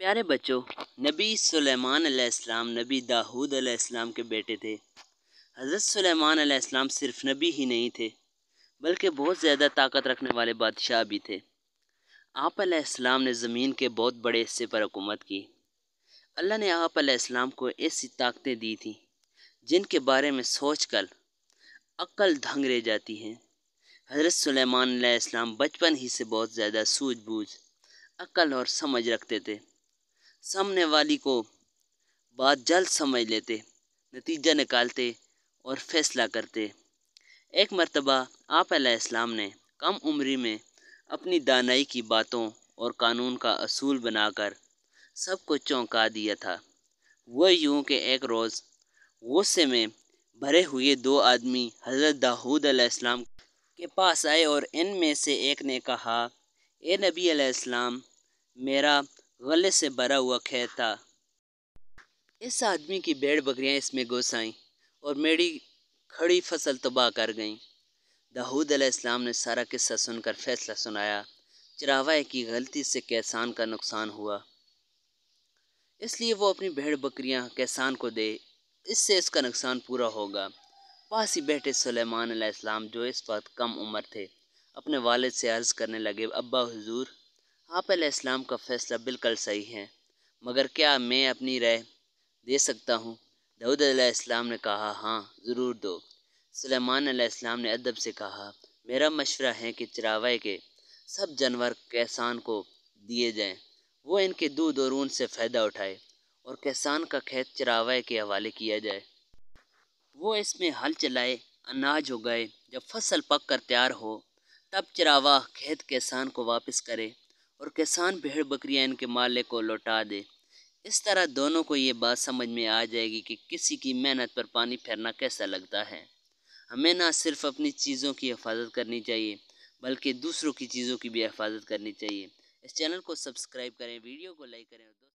प्यारे बच्चों नबी सुलेमान सलेमान नबी दाऊद अलैहिस्सलाम के बेटे थे हज़रत सुलेमान सलेमान सिर्फ नबी ही नहीं थे बल्कि बहुत ज़्यादा ताकत रखने वाले बादशाह भी थे आप अलैहिस्सलाम ने ज़मीन के बहुत बड़े हिस्से पर हुकूमत की अल्लाह ने आप अलैहिस्सलाम को ऐसी ताकतें दी थी जिनके बारे में सोच कर अक्ल धंग रह जाती है हज़रत सलेमान बचपन ही से बहुत ज़्यादा सूझबूझ अक्ल और समझ रखते थे सामने वाली को बात जल्द समझ लेते नतीजा निकालते और फैसला करते एक मरतबा आप इस्लाम ने कम उम्री में अपनी दानाई की बातों और कानून का असूल बनाकर सबको चौंका दिया था वह यूं कि एक रोज़ गुस्से में भरे हुए दो आदमी हज़रत दाऊद अलैहिस्सलाम के पास आए और इन में से एक ने कहा ए नबी अलैहिस्सलाम मेरा गले से भरा हुआ खेत था इस आदमी की भेड़ बकरियां इसमें घुस आईं और मेरी खड़ी फसल तबाह कर गईं दाऊद अलैहिस्सलाम ने सारा किस्सा सुनकर फैसला सुनाया चरावा की गलती से कैसान का नुकसान हुआ इसलिए वो अपनी भेड़ बकरियां कैसान को दे इससे इसका नुकसान पूरा होगा पास ही बैठे सुलेमान अलैहिस्सलाम जो इस वक्त कम उम्र थे अपने वालिद से अर्ज़ करने लगे अब्बा हुजूर आप हाँ, इस्लाम का फैसला बिल्कुल सही है मगर क्या मैं अपनी राय दे सकता हूँ दाऊद इस्लाम ने कहा हाँ ज़रूर दो सलेमान इस्लाम ने अदब से कहा मेरा मशवरा है कि चरावे के सब जानवर कैसान को दिए जाएं वो इनके दूध और ऊन से फ़ायदा उठाए और कैसान का खेत चरावे के हवाले किया जाए वो इसमें हल चलाए अनाज उगाए जब फसल पक कर तैयार हो तब चरावा खेत कैसान को वापस करे और किसान भेड़ बकरियां इनके मालिक को लौटा दे इस तरह दोनों को ये बात समझ में आ जाएगी कि किसी की मेहनत पर पानी फेरना कैसा लगता है हमें ना सिर्फ अपनी चीज़ों की हिफाजत करनी चाहिए बल्कि दूसरों की चीज़ों की भी हिफाजत करनी चाहिए इस चैनल को सब्सक्राइब करें वीडियो को लाइक करें